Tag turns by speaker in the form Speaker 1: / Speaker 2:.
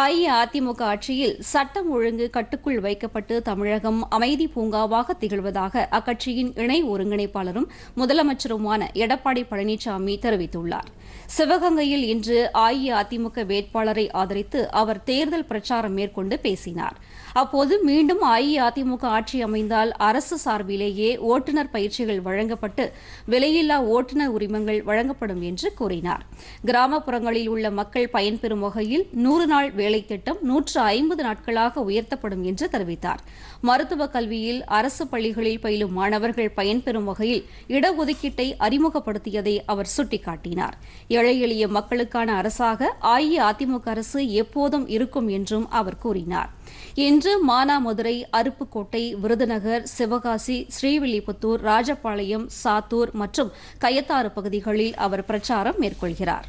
Speaker 1: அஇஅதிமுக ஆட்சியில் சட்டம் ஒழுங்கு கட்டுக்குள் வைக்கப்பட்டு தமிழகம் அமைதி பூங்காவாக திகழ்வதாக அக்கட்சியின் இணை ஒருங்கிணைப்பாளரும் முதலமைச்சருமான எடப்பாடி பழனிசாமி தெரிவித்துள்ளார் சிவகங்கையில் இன்று அஇஅதிமுக வேட்பாளரை ஆதரித்து அவர் தேர்தல் பிரச்சாரம் மேற்கொண்டு பேசினார் அப்போது மீண்டும் அஇஅதிமுக ஆட்சி அமைந்தால் அரசு சார்பிலேயே ஓட்டுநர் பயிற்சிகள் வழங்கப்பட்டு விலையில்லா ஓட்டுநர் உரிமங்கள் வழங்கப்படும் என்று கூறினார் கிராமப்புறங்களில் உள்ள மக்கள் பயன்பெறும் வகையில் நூறு நாள் வேலை திட்டம் நூற்று ஐம்பது நாட்களாக உயர்த்தப்படும் என்று தெரிவித்தார் மருத்துவ கல்வியில் அரசு பள்ளிகளில் பயிலும் மாணவர்கள் பயன்பெறும் வகையில் இடஒதுக்கீட்டை அறிமுகப்படுத்தியதை அவர் சுட்டிக்காட்டினார் ஏழை எளிய மக்களுக்கான அரசாக அஇஅதிமுக அரசு எப்போதும் இருக்கும் என்றும் அவர் கூறினார் இன்று மானாமதுரை அருப்புக்கோட்டை விருதுநகர் சிவகாசி ஸ்ரீவில்லிபுத்தூர் ராஜபாளையம் சாத்தூர் மற்றும் கயத்தாறு பகுதிகளில் அவர் பிரச்சாரம் மேற்கொள்கிறார்